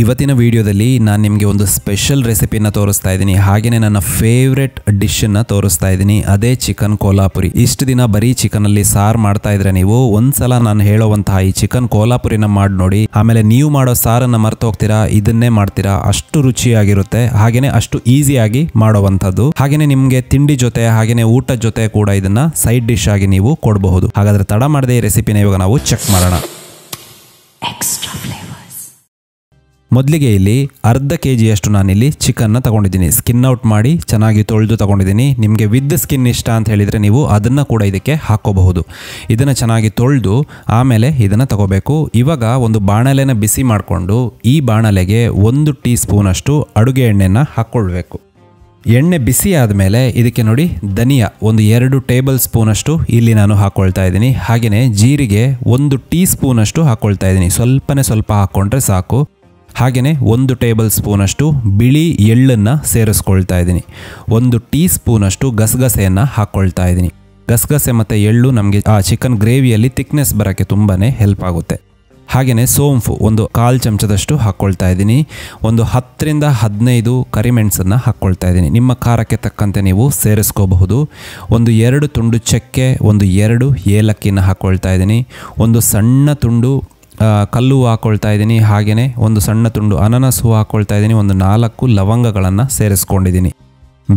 ಇವತ್ತಿನ ವಿಡಿಯೋದಲ್ಲಿ ನಾನು ನಿಮಗೆ ಒಂದು ಸ್ಪೆಷಲ್ ರೆಸಿಪಿನ ತೋರಿಸ್ತಾ ಇದ್ದೀನಿ ಹಾಗೆಯೇ ನನ್ನ ಫೇವ್ರೆಟ್ ಡಿಶ್ಶನ್ನು ತೋರಿಸ್ತಾ ಇದ್ದೀನಿ ಅದೇ ಚಿಕನ್ ಕೋಲಾಪುರಿ ಇಷ್ಟು ದಿನ ಬರೀ ಚಿಕನಲ್ಲಿ ಸಾರು ಮಾಡ್ತಾ ಇದ್ರೆ ನೀವು ಒಂದ್ಸಲ ನಾನು ಹೇಳುವಂತಹ ಈ ಚಿಕನ್ ಕೋಲಾಪುರಿನ ಮಾಡಿ ನೋಡಿ ಆಮೇಲೆ ನೀವು ಮಾಡೋ ಸಾರನ್ನು ಮರ್ತು ಹೋಗ್ತೀರಾ ಇದನ್ನೇ ಮಾಡ್ತೀರಾ ಅಷ್ಟು ರುಚಿಯಾಗಿರುತ್ತೆ ಹಾಗೆಯೇ ಅಷ್ಟು ಈಸಿಯಾಗಿ ಮಾಡೋವಂಥದ್ದು ಹಾಗೆಯೇ ನಿಮಗೆ ತಿಂಡಿ ಜೊತೆ ಹಾಗೆಯೇ ಊಟದ ಜೊತೆ ಕೂಡ ಇದನ್ನು ಸೈಡ್ ಡಿಶ್ ಆಗಿ ನೀವು ಕೊಡಬಹುದು ಹಾಗಾದರೆ ತಡ ಮಾಡದೆ ಈ ರೆಸಿಪಿನ ಇವಾಗ ನಾವು ಚೆಕ್ ಮಾಡೋಣ ಮೊದಲಿಗೆ ಇಲ್ಲಿ ಅರ್ಧ ಕೆ ಜಿಯಷ್ಟು ನಾನಿಲ್ಲಿ ಚಿಕನ್ನ ತಗೊಂಡಿದ್ದೀನಿ ಸ್ಕಿನ್ ಔಟ್ ಮಾಡಿ ಚೆನ್ನಾಗಿ ತೊಳೆದು ತಗೊಂಡಿದ್ದೀನಿ ನಿಮಗೆ ವಿದ್ ಸ್ಕಿನ್ ಇಷ್ಟ ಅಂತ ಹೇಳಿದರೆ ನೀವು ಅದನ್ನು ಕೂಡ ಇದಕ್ಕೆ ಹಾಕೋಬಹುದು ಇದನ್ನು ಚೆನ್ನಾಗಿ ತೊಳೆದು ಆಮೇಲೆ ಇದನ್ನು ತಗೋಬೇಕು ಇವಾಗ ಒಂದು ಬಾಣಲೆನ ಬಿಸಿ ಮಾಡಿಕೊಂಡು ಈ ಬಾಣಲೆಗೆ ಒಂದು ಟೀ ಸ್ಪೂನಷ್ಟು ಅಡುಗೆ ಎಣ್ಣೆಯನ್ನು ಹಾಕ್ಕೊಳ್ಬೇಕು ಎಣ್ಣೆ ಬಿಸಿ ಆದಮೇಲೆ ಇದಕ್ಕೆ ನೋಡಿ ಧನಿಯಾ ಒಂದು ಎರಡು ಟೇಬಲ್ ಸ್ಪೂನಷ್ಟು ಇಲ್ಲಿ ನಾನು ಹಾಕ್ಕೊಳ್ತಾ ಇದ್ದೀನಿ ಹಾಗೆಯೇ ಜೀರಿಗೆ ಒಂದು ಟೀ ಸ್ಪೂನಷ್ಟು ಹಾಕ್ಕೊಳ್ತಾ ಇದ್ದೀನಿ ಸ್ವಲ್ಪನೇ ಸ್ವಲ್ಪ ಹಾಕ್ಕೊಂಡ್ರೆ ಸಾಕು ಹಾಗೆಯೇ ಒಂದು ಟೇಬಲ್ ಸ್ಪೂನಷ್ಟು ಬಿಳಿ ಎಳ್ಳನ್ನು ಸೇರಿಸ್ಕೊಳ್ತಾ ಇದ್ದೀನಿ ಒಂದು ಟೀ ಸ್ಪೂನಷ್ಟು ಗಸಗಸೆಯನ್ನು ಹಾಕ್ಕೊಳ್ತಾ ಇದ್ದೀನಿ ಗಸಗಸೆ ಮತ್ತು ಎಳ್ಳು ನಮಗೆ ಆ ಚಿಕನ್ ಗ್ರೇವಿಯಲ್ಲಿ ತಿಕ್ನೆಸ್ ಬರೋಕ್ಕೆ ತುಂಬಾ ಹೆಲ್ಪ್ ಆಗುತ್ತೆ ಹಾಗೆಯೇ ಸೋಂಪು ಒಂದು ಕಾಲು ಚಮಚದಷ್ಟು ಹಾಕ್ಕೊಳ್ತಾ ಇದ್ದೀನಿ ಒಂದು ಹತ್ತರಿಂದ ಹದಿನೈದು ಕರಿಮೆಣಸನ್ನು ಹಾಕ್ಕೊಳ್ತಾ ಇದ್ದೀನಿ ನಿಮ್ಮ ಖಾರಕ್ಕೆ ತಕ್ಕಂತೆ ನೀವು ಸೇರಿಸ್ಕೋಬಹುದು ಒಂದು ಎರಡು ತುಂಡು ಚಕ್ಕೆ ಒಂದು ಎರಡು ಏಲಕ್ಕಿನ ಹಾಕ್ಕೊಳ್ತಾ ಇದ್ದೀನಿ ಒಂದು ಸಣ್ಣ ತುಂಡು ಕಲ್ಲು ಹಾಕ್ಕೊಳ್ತಾ ಇದ್ದೀನಿ ಹಾಗೆಯೇ ಒಂದು ಸಣ್ಣ ತುಂಡು ಅನನಸ್ ಹೂ ಹಾಕ್ಕೊಳ್ತಾ ಇದ್ದೀನಿ ಒಂದು ನಾಲ್ಕು ಲವಂಗಗಳನ್ನು ಸೇರಿಸ್ಕೊಂಡಿದ್ದೀನಿ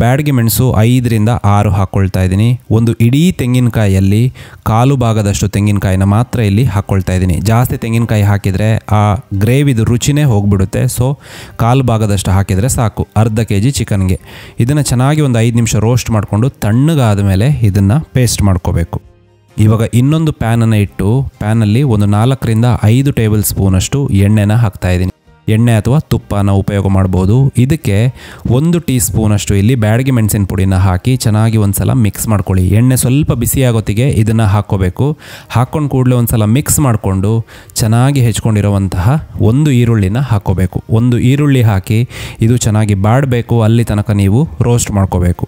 ಬ್ಯಾಡ್ಗೆ ಮೆಣಸು ಐದರಿಂದ ಆರು ಹಾಕ್ಕೊಳ್ತಾ ಇದ್ದೀನಿ ಒಂದು ಇಡೀ ತೆಂಗಿನಕಾಯಿಯಲ್ಲಿ ಕಾಲು ಭಾಗದಷ್ಟು ತೆಂಗಿನಕಾಯಿನ ಮಾತ್ರ ಇಲ್ಲಿ ಹಾಕ್ಕೊಳ್ತಾ ಇದ್ದೀನಿ ಜಾಸ್ತಿ ತೆಂಗಿನಕಾಯಿ ಹಾಕಿದರೆ ಆ ಗ್ರೇವಿದು ರುಚಿನೇ ಹೋಗ್ಬಿಡುತ್ತೆ ಸೊ ಕಾಲು ಭಾಗದಷ್ಟು ಹಾಕಿದರೆ ಸಾಕು ಅರ್ಧ ಕೆ ಜಿ ಚಿಕನ್ಗೆ ಇದನ್ನು ಚೆನ್ನಾಗಿ ಒಂದು ಐದು ನಿಮಿಷ ರೋಸ್ಟ್ ಮಾಡಿಕೊಂಡು ತಣ್ಣಗಾದ ಮೇಲೆ ಇದನ್ನು ಪೇಸ್ಟ್ ಮಾಡ್ಕೋಬೇಕು ಇವಾಗ ಇನ್ನೊಂದು ಪ್ಯಾನನ್ನು ಇಟ್ಟು ಪ್ಯಾನಲ್ಲಿ ಒಂದು ನಾಲ್ಕರಿಂದ ಐದು ಟೇಬಲ್ ಸ್ಪೂನಷ್ಟು ಎಣ್ಣೆನ ಹಾಕ್ತಾ ಇದ್ದೀನಿ ಎಣ್ಣೆ ಅಥವಾ ತುಪ್ಪನ ಉಪಯೋಗ ಮಾಡ್ಬೋದು ಇದಕ್ಕೆ ಒಂದು ಟೀ ಸ್ಪೂನಷ್ಟು ಇಲ್ಲಿ ಬ್ಯಾಡಗಿ ಮೆಣಸಿನ ಪುಡಿನ ಹಾಕಿ ಚೆನ್ನಾಗಿ ಒಂದ್ಸಲ ಮಿಕ್ಸ್ ಮಾಡ್ಕೊಳ್ಳಿ ಎಣ್ಣೆ ಸ್ವಲ್ಪ ಬಿಸಿ ಆಗೋತ್ತಿಗೆ ಇದನ್ನು ಹಾಕ್ಕೋಬೇಕು ಹಾಕ್ಕೊಂಡು ಕೂಡಲೇ ಒಂದ್ಸಲ ಮಿಕ್ಸ್ ಮಾಡಿಕೊಂಡು ಚೆನ್ನಾಗಿ ಹೆಚ್ಕೊಂಡಿರುವಂತಹ ಒಂದು ಈರುಳ್ಳಿನ ಹಾಕ್ಕೋಬೇಕು ಒಂದು ಈರುಳ್ಳಿ ಹಾಕಿ ಇದು ಚೆನ್ನಾಗಿ ಬಾಡಬೇಕು ಅಲ್ಲಿ ತನಕ ನೀವು ರೋಸ್ಟ್ ಮಾಡ್ಕೋಬೇಕು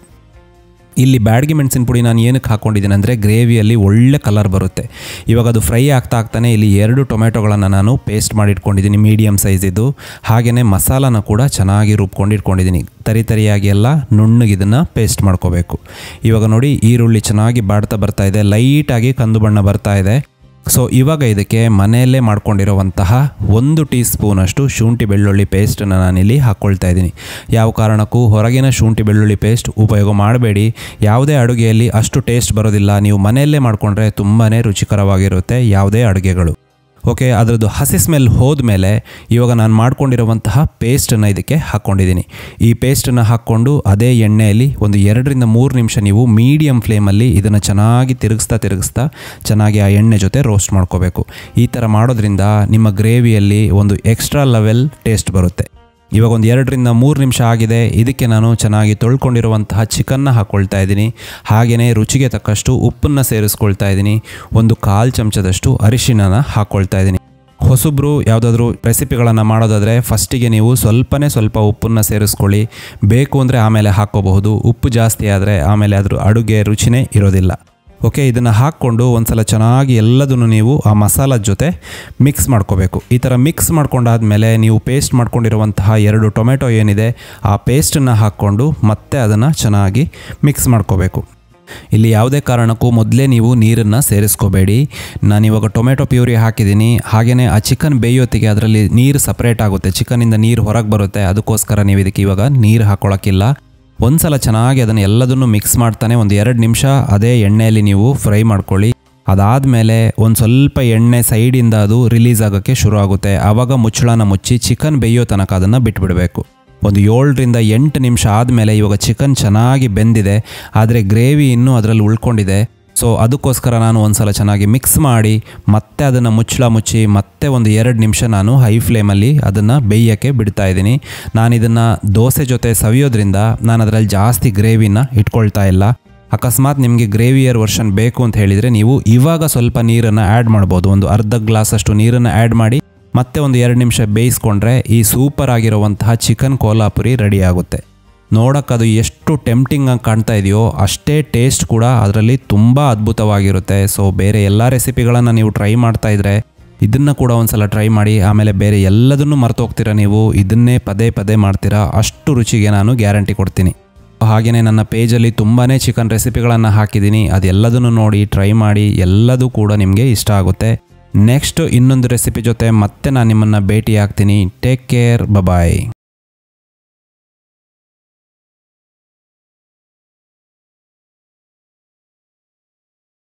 ಇಲ್ಲಿ ಬ್ಯಾಡ್ಗೆ ಮೆಣಸಿನ ಪುಡಿ ನಾನು ಏನಕ್ಕೆ ಹಾಕ್ಕೊಂಡಿದ್ದೀನಿ ಅಂದರೆ ಗ್ರೇವಿಯಲ್ಲಿ ಒಳ್ಳೆ ಕಲರ್ ಬರುತ್ತೆ ಇವಾಗ ಅದು ಫ್ರೈ ಆಗ್ತಾ ಆಗ್ತಾನೆ ಇಲ್ಲಿ ಎರಡು ಟೊಮೆಟೊಗಳನ್ನು ನಾನು ಪೇಸ್ಟ್ ಮಾಡಿಟ್ಕೊಂಡಿದ್ದೀನಿ ಮೀಡಿಯಮ್ ಸೈಜಿದ್ದು ಹಾಗೆಯೇ ಮಸಾಲಾನ ಕೂಡ ಚೆನ್ನಾಗಿ ರುಬ್ಕೊಂಡಿಟ್ಕೊಂಡಿದ್ದೀನಿ ತರಿ ತರಿಯಾಗಿ ಎಲ್ಲ ನುಣ್ಣಗಿದನ್ನು ಪೇಸ್ಟ್ ಮಾಡ್ಕೋಬೇಕು ಇವಾಗ ನೋಡಿ ಈರುಳ್ಳಿ ಚೆನ್ನಾಗಿ ಬಾಡ್ತಾ ಬರ್ತಾ ಇದೆ ಲೈಟಾಗಿ ಕಂದು ಬಣ್ಣ ಬರ್ತಾ ಇದೆ ಸೊ ಇವಾಗ ಇದಕ್ಕೆ ಮನೆಯಲ್ಲೇ ಮಾಡ್ಕೊಂಡಿರುವಂತಹ ಒಂದು ಟೀ ಸ್ಪೂನಷ್ಟು ಶುಂಠಿ ಬೆಳ್ಳುಳ್ಳಿ ಪೇಸ್ಟನ್ನು ನಾನಿಲ್ಲಿ ಹಾಕ್ಕೊಳ್ತಾ ಇದ್ದೀನಿ ಯಾವ ಕಾರಣಕ್ಕೂ ಹೊರಗಿನ ಶುಂಠಿ ಬೆಳ್ಳುಳ್ಳಿ ಪೇಸ್ಟ್ ಉಪಯೋಗ ಮಾಡಬೇಡಿ ಯಾವುದೇ ಅಡುಗೆಯಲ್ಲಿ ಅಷ್ಟು ಟೇಸ್ಟ್ ಬರೋದಿಲ್ಲ ನೀವು ಮನೆಯಲ್ಲೇ ಮಾಡಿಕೊಂಡ್ರೆ ತುಂಬಾ ರುಚಿಕರವಾಗಿರುತ್ತೆ ಯಾವುದೇ ಅಡುಗೆಗಳು ಓಕೆ ಅದರದ್ದು ಹಸಿ ಸ್ಮೆಲ್ ಹೋದ್ಮೇಲೆ ಇವಾಗ ನಾನು ಮಾಡ್ಕೊಂಡಿರುವಂತಹ ಪೇಸ್ಟನ್ನು ಇದಕ್ಕೆ ಹಾಕ್ಕೊಂಡಿದ್ದೀನಿ ಈ ಪೇಸ್ಟನ್ನು ಹಾಕ್ಕೊಂಡು ಅದೇ ಎಣ್ಣೆಯಲ್ಲಿ ಒಂದು ಎರಡರಿಂದ ಮೂರು ನಿಮಿಷ ನೀವು ಮೀಡಿಯಮ್ ಫ್ಲೇಮಲ್ಲಿ ಇದನ್ನು ಚೆನ್ನಾಗಿ ತಿರುಗಿಸ್ತಾ ತಿರುಗಿಸ್ತಾ ಚೆನ್ನಾಗಿ ಆ ಎಣ್ಣೆ ಜೊತೆ ರೋಸ್ಟ್ ಮಾಡ್ಕೋಬೇಕು ಈ ಥರ ಮಾಡೋದ್ರಿಂದ ನಿಮ್ಮ ಗ್ರೇವಿಯಲ್ಲಿ ಒಂದು ಎಕ್ಸ್ಟ್ರಾ ಲೆವೆಲ್ ಟೇಸ್ಟ್ ಬರುತ್ತೆ ಇವಾಗ ಒಂದು ಎರಡರಿಂದ ಮೂರು ನಿಮಿಷ ಆಗಿದೆ ಇದಕ್ಕೆ ನಾನು ಚೆನ್ನಾಗಿ ತೊಳ್ಕೊಂಡಿರುವಂತಹ ಚಿಕನ್ನ ಹಾಕ್ಕೊಳ್ತಾ ಇದ್ದೀನಿ ಹಾಗೆಯೇ ರುಚಿಗೆ ತಕ್ಕಷ್ಟು ಉಪ್ಪನ್ನು ಸೇರಿಸ್ಕೊಳ್ತಾ ಇದ್ದೀನಿ ಒಂದು ಕಾಲು ಚಮಚದಷ್ಟು ಅರಿಶಿನನ ಹಾಕ್ಕೊಳ್ತಾ ಇದ್ದೀನಿ ಹೊಸಬ್ರು ಯಾವುದಾದ್ರೂ ರೆಸಿಪಿಗಳನ್ನು ಮಾಡೋದಾದರೆ ಫಸ್ಟಿಗೆ ನೀವು ಸ್ವಲ್ಪನೇ ಸ್ವಲ್ಪ ಉಪ್ಪನ್ನು ಸೇರಿಸ್ಕೊಳ್ಳಿ ಬೇಕು ಅಂದರೆ ಆಮೇಲೆ ಹಾಕ್ಕೋಬಹುದು ಉಪ್ಪು ಜಾಸ್ತಿ ಆದರೆ ಆಮೇಲೆ ಅದ್ರ ಅಡುಗೆ ರುಚಿನೇ ಇರೋದಿಲ್ಲ ಓಕೆ ಇದನ್ನು ಹಾಕ್ಕೊಂಡು ಒಂದು ಸಲ ಚೆನ್ನಾಗಿ ಎಲ್ಲದನ್ನು ನೀವು ಆ ಮಸಾಲ ಜೊತೆ ಮಿಕ್ಸ್ ಮಾಡ್ಕೋಬೇಕು ಈ ಥರ ಮಿಕ್ಸ್ ಮಾಡ್ಕೊಂಡಾದ್ಮೇಲೆ ನೀವು ಪೇಸ್ಟ್ ಮಾಡ್ಕೊಂಡಿರುವಂತಹ ಎರಡು ಟೊಮೆಟೊ ಏನಿದೆ ಆ ಪೇಸ್ಟನ್ನು ಹಾಕ್ಕೊಂಡು ಮತ್ತೆ ಅದನ್ನು ಚೆನ್ನಾಗಿ ಮಿಕ್ಸ್ ಮಾಡ್ಕೋಬೇಕು ಇಲ್ಲಿ ಯಾವುದೇ ಕಾರಣಕ್ಕೂ ಮೊದಲೇ ನೀವು ನೀರನ್ನು ಸೇರಿಸ್ಕೋಬೇಡಿ ಇವಾಗ ಟೊಮೆಟೊ ಪ್ಯೂರಿ ಹಾಕಿದ್ದೀನಿ ಹಾಗೆಯೇ ಆ ಚಿಕನ್ ಬೇಯೋತ್ತಿಗೆ ಅದರಲ್ಲಿ ನೀರು ಸಪ್ರೇಟ್ ಆಗುತ್ತೆ ಚಿಕನಿಂದ ನೀರು ಹೊರಗೆ ಬರುತ್ತೆ ಅದಕ್ಕೋಸ್ಕರ ನೀವು ಇದಕ್ಕೆ ಇವಾಗ ನೀರು ಹಾಕ್ಕೊಳ್ಳೋಕ್ಕಿಲ್ಲ ಒಂದ್ಸಲ ಚೆನ್ನಾಗಿ ಅದನ್ನು ಎಲ್ಲದನ್ನು ಮಿಕ್ಸ್ ಮಾಡ್ತಾನೆ ಒಂದು ಎರಡು ನಿಮಿಷ ಅದೇ ಎಣ್ಣೆಯಲ್ಲಿ ನೀವು ಫ್ರೈ ಮಾಡ್ಕೊಳ್ಳಿ ಅದಾದಮೇಲೆ ಒಂದು ಸ್ವಲ್ಪ ಎಣ್ಣೆ ಸೈಡಿಂದ ಅದು ರಿಲೀಸ್ ಆಗೋಕ್ಕೆ ಶುರು ಆಗುತ್ತೆ ಆವಾಗ ಮುಚ್ಚಳನ ಮುಚ್ಚಿ ಚಿಕನ್ ಬೇಯೋ ತನಕ ಅದನ್ನು ಬಿಟ್ಬಿಡಬೇಕು ಒಂದು ಏಳರಿಂದ ಎಂಟು ನಿಮಿಷ ಆದಮೇಲೆ ಇವಾಗ ಚಿಕನ್ ಚೆನ್ನಾಗಿ ಬೆಂದಿದೆ ಆದರೆ ಗ್ರೇವಿ ಇನ್ನೂ ಅದರಲ್ಲಿ ಉಳ್ಕೊಂಡಿದೆ ಸೊ ಅದಕ್ಕೋಸ್ಕರ ನಾನು ಒಂದು ಸಲ ಚೆನ್ನಾಗಿ ಮಿಕ್ಸ್ ಮಾಡಿ ಮತ್ತೆ ಅದನ್ನು ಮುಚ್ಚಳ ಮುಚ್ಚಿ ಮತ್ತೆ ಒಂದು ಎರಡು ನಿಮಿಷ ನಾನು ಹೈ ಫ್ಲೇಮಲ್ಲಿ ಅದನ್ನು ಬೇಯೋಕ್ಕೆ ಬಿಡ್ತಾ ಇದ್ದೀನಿ ನಾನು ಇದನ್ನು ದೋಸೆ ಜೊತೆ ಸವಿಯೋದ್ರಿಂದ ನಾನು ಅದರಲ್ಲಿ ಜಾಸ್ತಿ ಗ್ರೇವಿನ ಇಟ್ಕೊಳ್ತಾ ಇಲ್ಲ ಅಕಸ್ಮಾತ್ ನಿಮಗೆ ಗ್ರೇವಿಯರ್ ವರ್ಷನ್ ಬೇಕು ಅಂತ ಹೇಳಿದರೆ ನೀವು ಇವಾಗ ಸ್ವಲ್ಪ ನೀರನ್ನು ಆ್ಯಡ್ ಮಾಡ್ಬೋದು ಒಂದು ಅರ್ಧ ಗ್ಲಾಸಷ್ಟು ನೀರನ್ನು ಆ್ಯಡ್ ಮಾಡಿ ಮತ್ತೆ ಒಂದು ಎರಡು ನಿಮಿಷ ಬೇಯಿಸ್ಕೊಂಡ್ರೆ ಈ ಸೂಪರ್ ಆಗಿರುವಂತಹ ಚಿಕನ್ ಕೋಲಾಪುರಿ ರೆಡಿ ಆಗುತ್ತೆ ನೋಡೋಕ್ಕದು ಎಷ್ಟು ಟೆಂಪ್ಟಿಂಗ್ ಆಗಿ ಕಾಣ್ತಾ ಇದೆಯೋ ಅಷ್ಟೇ ಟೇಸ್ಟ್ ಕೂಡ ಅದರಲ್ಲಿ ತುಂಬ ಅದ್ಭುತವಾಗಿರುತ್ತೆ ಸೊ ಬೇರೆ ಎಲ್ಲ ರೆಸಿಪಿಗಳನ್ನು ನೀವು ಟ್ರೈ ಮಾಡ್ತಾ ಇದ್ದರೆ ಇದನ್ನು ಕೂಡ ಒಂದು ಸಲ ಟ್ರೈ ಮಾಡಿ ಆಮೇಲೆ ಬೇರೆ ಎಲ್ಲದನ್ನು ಹೋಗ್ತೀರಾ ನೀವು ಇದನ್ನೇ ಪದೇ ಪದೇ ಮಾಡ್ತೀರಾ ಅಷ್ಟು ರುಚಿಗೆ ನಾನು ಗ್ಯಾರಂಟಿ ಕೊಡ್ತೀನಿ ಹಾಗೆಯೇ ನನ್ನ ಪೇಜಲ್ಲಿ ತುಂಬಾ ಚಿಕನ್ ರೆಸಿಪಿಗಳನ್ನು ಹಾಕಿದ್ದೀನಿ ಅದೆಲ್ಲದನ್ನು ನೋಡಿ ಟ್ರೈ ಮಾಡಿ ಎಲ್ಲದೂ ಕೂಡ ನಿಮಗೆ ಇಷ್ಟ ಆಗುತ್ತೆ ನೆಕ್ಸ್ಟ್ ಇನ್ನೊಂದು ರೆಸಿಪಿ ಜೊತೆ ಮತ್ತೆ ನಾನು ನಿಮ್ಮನ್ನು ಭೇಟಿ ಆಗ್ತೀನಿ ಟೇಕ್ ಕೇರ್ ಬಬಾಯ್